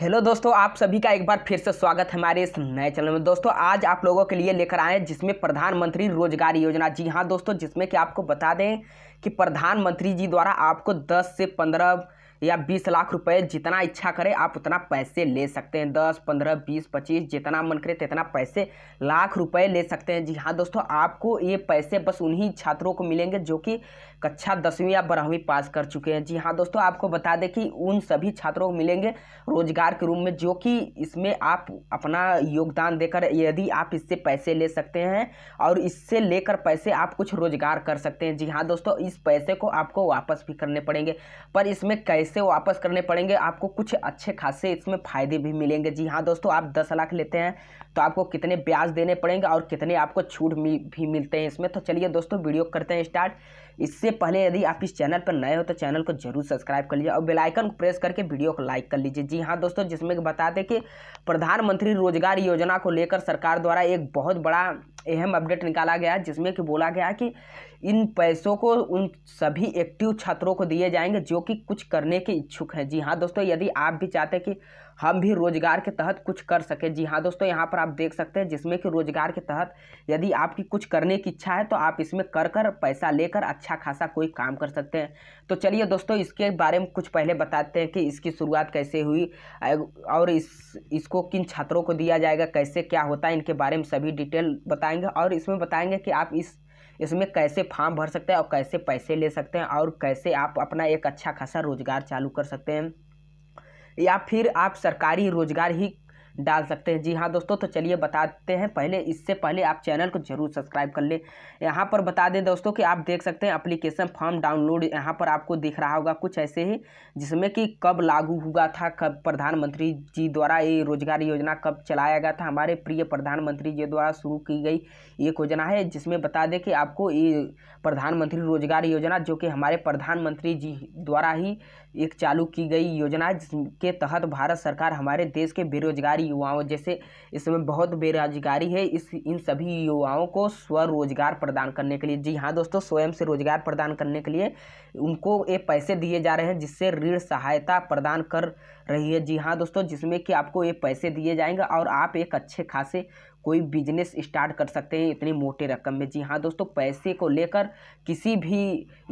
hello दोस्तों आप सभी का एक बार फिर से स्वागत है हमारे इस नए चैनल में दोस्तों आज आप लोगों के लिए लेकर आए हैं जिसमें प्रधानमंत्री रोजगार योजना जी हाँ दोस्तों जिसमें कि आपको बता दें कि प्रधानमंत्री जी द्वारा आपको 10 से 15 या बीस लाख रुपए जितना इच्छा करे आप उतना पैसे ले सकते हैं दस पंद्रह बीस पच्चीस जितना मन करे तितना पैसे लाख रुपए ले सकते हैं जी हाँ दोस्तों आपको ये पैसे बस उन्हीं छात्रों को मिलेंगे जो कि कक्षा दसवीं या बारहवीं पास कर चुके हैं जी हाँ दोस्तों आपको बता दें कि उन सभी छात्रों को मिलेंगे रोजगार के रूप में जो कि इसमें आप अपना योगदान देकर यदि आप इससे पैसे ले सकते हैं और इससे लेकर पैसे आप कुछ रोजगार कर सकते हैं जी हाँ दोस्तों इस पैसे को आपको वापस भी करने पड़ेंगे पर इसमें कैसे पैसे वापस करने पड़ेंगे आपको कुछ अच्छे खासे इसमें फ़ायदे भी मिलेंगे जी हाँ दोस्तों आप दस लाख लेते हैं तो आपको कितने ब्याज देने पड़ेंगे और कितने आपको छूट भी मिलते हैं इसमें तो चलिए दोस्तों वीडियो करते हैं स्टार्ट इससे पहले यदि आप इस चैनल पर नए हो तो चैनल को जरूर सब्सक्राइब कर लीजिए और बेलाइकन को प्रेस करके वीडियो को लाइक कर लीजिए जी हाँ दोस्तों जिसमें बता दें कि प्रधानमंत्री रोजगार योजना को लेकर सरकार द्वारा एक बहुत बड़ा अहम अपडेट निकाला गया जिसमें कि बोला गया कि इन पैसों को उन सभी एक्टिव छात्रों को दिए जाएंगे जो कि कुछ करने के इच्छुक हैं जी हाँ दोस्तों यदि आप भी चाहते हैं कि हम भी रोजगार के तहत कुछ कर सकें जी हाँ दोस्तों यहाँ पर आप देख सकते हैं जिसमें कि रोजगार के तहत यदि आपकी कुछ करने की इच्छा है तो आप इसमें कर कर पैसा लेकर अच्छा खासा कोई काम कर सकते हैं तो चलिए दोस्तों इसके बारे में कुछ पहले बताते हैं कि इसकी शुरुआत कैसे हुई और इस इसको किन छात्रों को दिया जाएगा कैसे क्या होता है इनके बारे में सभी डिटेल बताएंगे और इसमें बताएंगे कि आप इस इसमें कैसे फॉर्म भर सकते हैं और कैसे पैसे ले सकते हैं और कैसे आप अपना एक अच्छा खासा रोज़गार चालू कर सकते हैं या फिर आप सरकारी रोज़गार ही डाल सकते हैं जी हाँ दोस्तों तो चलिए बताते हैं पहले इससे पहले आप चैनल को जरूर सब्सक्राइब कर लें यहाँ पर बता दें दोस्तों कि आप देख सकते हैं अप्लीकेशन फॉर्म डाउनलोड यहाँ पर आपको दिख रहा होगा कुछ ऐसे ही जिसमें कि कब लागू हुआ था कब प्रधानमंत्री जी द्वारा ये रोजगार योजना कब चलाया गया था हमारे प्रिय प्रधानमंत्री जी द्वारा शुरू की गई एक योजना है जिसमें बता दें कि आपको ये प्रधानमंत्री रोजगार योजना जो कि हमारे प्रधानमंत्री जी द्वारा ही एक चालू की गई योजना है जिसके तहत भारत सरकार हमारे देश के बेरोजगारी युवाओं जैसे इस समय बहुत बेरोजगारी है इस इन सभी युवाओं को स्वरोजगार प्रदान करने के लिए जी हाँ दोस्तों स्वयं से रोजगार प्रदान करने के लिए उनको ये पैसे दिए जा रहे हैं जिससे ऋण सहायता प्रदान कर रही है जी हाँ दोस्तों जिसमें कि आपको ये पैसे दिए जाएंगे और आप एक अच्छे खासे कोई बिजनेस स्टार्ट कर सकते हैं इतनी मोटी रकम में जी हाँ दोस्तों पैसे को लेकर किसी भी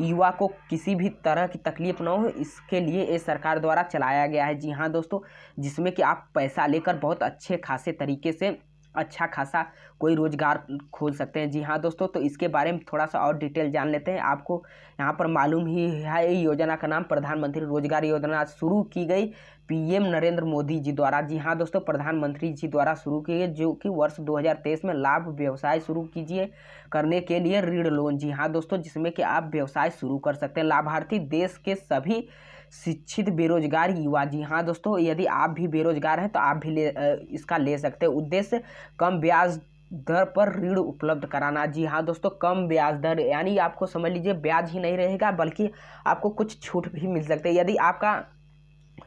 युवा को किसी भी तरह की तकलीफ ना हो इसके लिए ये सरकार द्वारा चलाया गया है जी हाँ दोस्तों जिसमें कि आप पैसा लेकर बहुत अच्छे खासे तरीके से अच्छा खासा कोई रोज़गार खोल सकते हैं जी हाँ दोस्तों तो इसके बारे में थोड़ा सा और डिटेल जान लेते हैं आपको यहाँ पर मालूम ही है योजना का नाम प्रधानमंत्री रोजगार योजना शुरू की गई पीएम नरेंद्र मोदी जी द्वारा जी हाँ दोस्तों प्रधानमंत्री जी द्वारा शुरू की गई जो कि वर्ष 2023 में लाभ व्यवसाय शुरू कीजिए करने के लिए ऋण लोन जी हाँ दोस्तों जिसमें कि आप व्यवसाय शुरू कर सकते हैं लाभार्थी देश के सभी शिक्षित बेरोजगार युवा जी हाँ दोस्तों यदि आप भी बेरोजगार हैं तो आप भी ले इसका ले सकते हैं उद्देश्य कम ब्याज दर पर ऋण उपलब्ध कराना जी हाँ दोस्तों कम ब्याज दर यानी आपको समझ लीजिए ब्याज ही नहीं रहेगा बल्कि आपको कुछ छूट भी मिल सकती है यदि आपका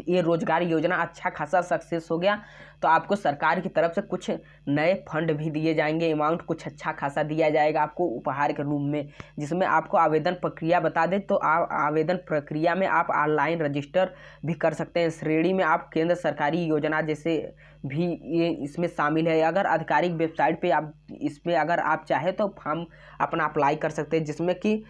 ये रोजगार योजना अच्छा खासा सक्सेस हो गया तो आपको सरकार की तरफ से कुछ नए फंड भी दिए जाएंगे अमाउंट कुछ अच्छा खासा दिया जाएगा आपको उपहार के रूप में जिसमें आपको आवेदन प्रक्रिया बता दें तो आप आवेदन प्रक्रिया में आप ऑनलाइन रजिस्टर भी कर सकते हैं श्रेणी में आप केंद्र सरकारी योजना जैसे भी ये इसमें शामिल है अगर आधिकारिक वेबसाइट पर आप इसमें अगर आप चाहें तो फॉर्म अपना अप्लाई कर सकते हैं जिसमें कि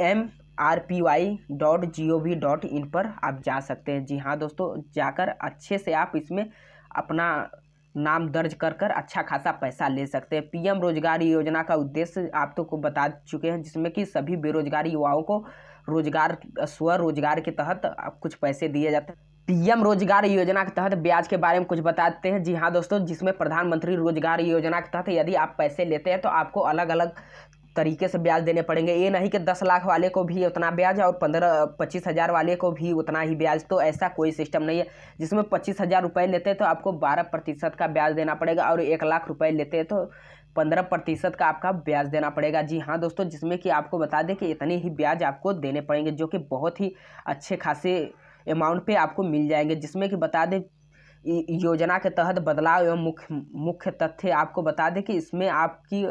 M R P Y dot G O V dot in पर आप जा सकते हैं जी हाँ दोस्तों जाकर अच्छे से आप इसमें अपना नाम दर्ज कर कर अच्छा खासा पैसा ले सकते हैं पीएम रोजगार योजना का उद्देश्य आप तो को बता चुके हैं जिसमें कि सभी बेरोजगारी युवाओं को रोजगार स्वरोजगार के तहत कुछ पैसे दिए जाते हैं पीएम रोजगार योजना के तहत ब्याज के बारे में कुछ बताते हैं जी हाँ दोस्तों जिसमें प्रधानमंत्री रोजगार योजना के तहत यदि आप पैसे लेते हैं तो आपको अलग अलग तरीके से ब्याज देने पड़ेंगे ये नहीं कि दस लाख वाले को भी उतना ब्याज और पंद्रह पच्चीस हज़ार वाले को भी उतना ही ब्याज तो ऐसा कोई सिस्टम नहीं है जिसमें पच्चीस हज़ार रुपये लेते हैं तो आपको बारह प्रतिशत का ब्याज देना पड़ेगा और एक लाख रुपये लेते हैं तो पंद्रह प्रतिशत का आपका ब्याज देना पड़ेगा जी हाँ दोस्तों जिसमें कि आपको बता दें कि इतने ही ब्याज आपको देने पड़ेंगे जो कि बहुत ही अच्छे खासे अमाउंट पर आपको मिल जाएंगे जिसमें कि बता दें योजना के तहत बदलाव एवं मुख्य मुख्य तथ्य आपको बता दें कि इसमें आपकी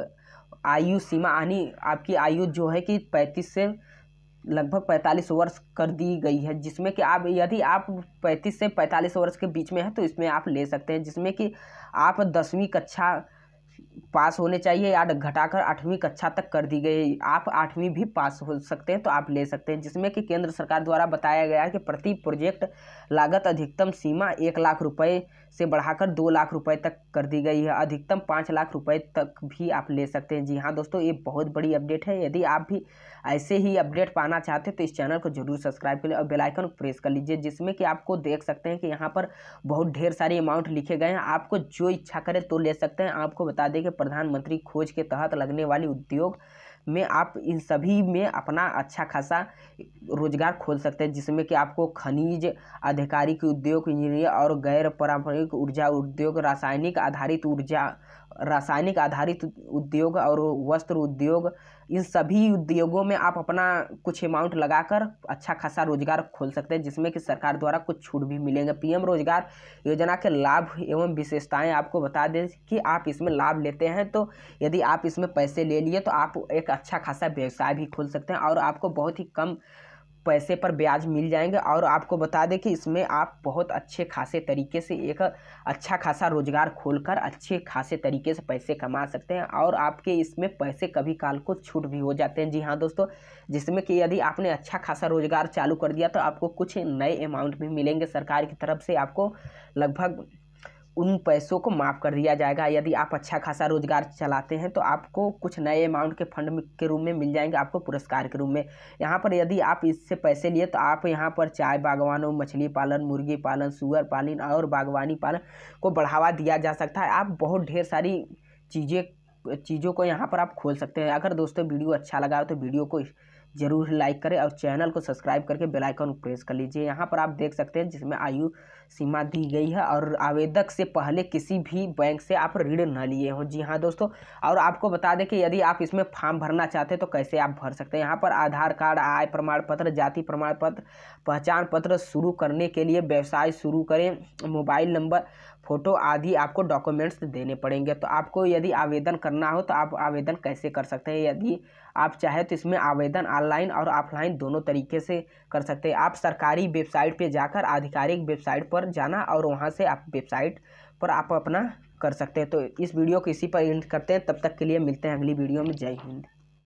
आयु सीमा यानी आपकी आयु जो है कि पैंतीस से लगभग 45 वर्ष कर दी गई है जिसमें कि आप यदि आप 35 से 45 वर्ष के बीच में हैं तो इसमें आप ले सकते हैं जिसमें कि आप दसवीं कक्षा पास होने चाहिए या घटाकर आठवीं कक्षा तक कर दी गई आप आठवीं भी पास हो सकते हैं तो आप ले सकते हैं जिसमें कि केंद्र सरकार द्वारा बताया गया है कि प्रति प्रोजेक्ट लागत अधिकतम सीमा एक लाख रुपए से बढ़ाकर दो लाख रुपए तक कर दी गई है अधिकतम पाँच लाख रुपए तक भी आप ले सकते हैं जी हाँ दोस्तों ये बहुत बड़ी अपडेट है यदि आप भी ऐसे ही अपडेट पाना चाहते हैं तो इस चैनल को जरूर सब्सक्राइब कर लें और बेलाइकन प्रेस कर लीजिए जिसमें कि आपको देख सकते हैं कि यहाँ पर बहुत ढेर सारे अमाउंट लिखे गए हैं आपको जो इच्छा करें तो ले सकते हैं आपको बता दें के प्रधानमंत्री खोज के तहत लगने वाली उद्योग में आप इन सभी में अपना अच्छा खासा रोजगार खोल सकते हैं जिसमें कि आपको खनिज आधिकारिक उद्योग इंजीनियर और गैर पारंपरिक ऊर्जा उद्योग रासायनिक आधारित ऊर्जा रासायनिक आधारित उद्योग और वस्त्र उद्योग इन सभी उद्योगों में आप अपना कुछ अमाउंट लगाकर अच्छा खासा रोजगार खोल सकते हैं जिसमें कि सरकार द्वारा कुछ छूट भी मिलेंगे पीएम रोजगार योजना के लाभ एवं विशेषताएं आपको बता दें कि आप इसमें लाभ लेते हैं तो यदि आप इसमें पैसे ले लिए तो आप एक अच्छा खासा व्यवसाय भी खोल सकते हैं और आपको बहुत ही कम पैसे पर ब्याज मिल जाएंगे और आपको बता दें कि इसमें आप बहुत अच्छे खासे तरीके से एक अच्छा खासा रोज़गार खोलकर अच्छे खासे तरीके से पैसे कमा सकते हैं और आपके इसमें पैसे कभी काल को छूट भी हो जाते हैं जी हाँ दोस्तों जिसमें कि यदि आपने अच्छा खासा रोज़गार चालू कर दिया तो आपको कुछ नए अमाउंट भी मिलेंगे सरकार की तरफ से आपको लगभग उन पैसों को माफ़ कर दिया जाएगा यदि आप अच्छा खासा रोजगार चलाते हैं तो आपको कुछ नए अमाउंट के फंड के रूप में मिल जाएंगे आपको पुरस्कार के रूप में यहाँ पर यदि आप इससे पैसे लिए तो आप यहाँ पर चाय बागवानों मछली पालन मुर्गी पालन सुअर पालन और बागवानी पालन को बढ़ावा दिया जा सकता है आप बहुत ढेर सारी चीज़ें चीज़ों को यहाँ पर आप खोल सकते हैं अगर दोस्तों वीडियो अच्छा लगा हो तो वीडियो को जरूर लाइक करें और चैनल को सब्सक्राइब करके बेल आइकन प्रेस कर लीजिए यहाँ पर आप देख सकते हैं जिसमें आयु सीमा दी गई है और आवेदक से पहले किसी भी बैंक से आप ऋण न लिए हों जी हाँ दोस्तों और आपको बता दें कि यदि आप इसमें फॉर्म भरना चाहते हैं तो कैसे आप भर सकते हैं यहाँ पर आधार कार्ड आय प्रमाण पत्र जाति प्रमाण पत्र पहचान पत्र शुरू करने के लिए व्यवसाय शुरू करें मोबाइल नंबर फोटो आदि आपको डॉक्यूमेंट्स देने पड़ेंगे तो आपको यदि आवेदन करना हो तो आप आवेदन कैसे कर सकते हैं यदि आप चाहे तो इसमें आवेदन ऑनलाइन और ऑफलाइन दोनों तरीके से कर सकते हैं आप सरकारी वेबसाइट पे जाकर आधिकारिक वेबसाइट पर जाना और वहाँ से आप वेबसाइट पर आप अपना कर सकते हैं तो इस वीडियो को इसी पर एंड करते हैं तब तक के लिए मिलते हैं अगली वीडियो में जय हिंद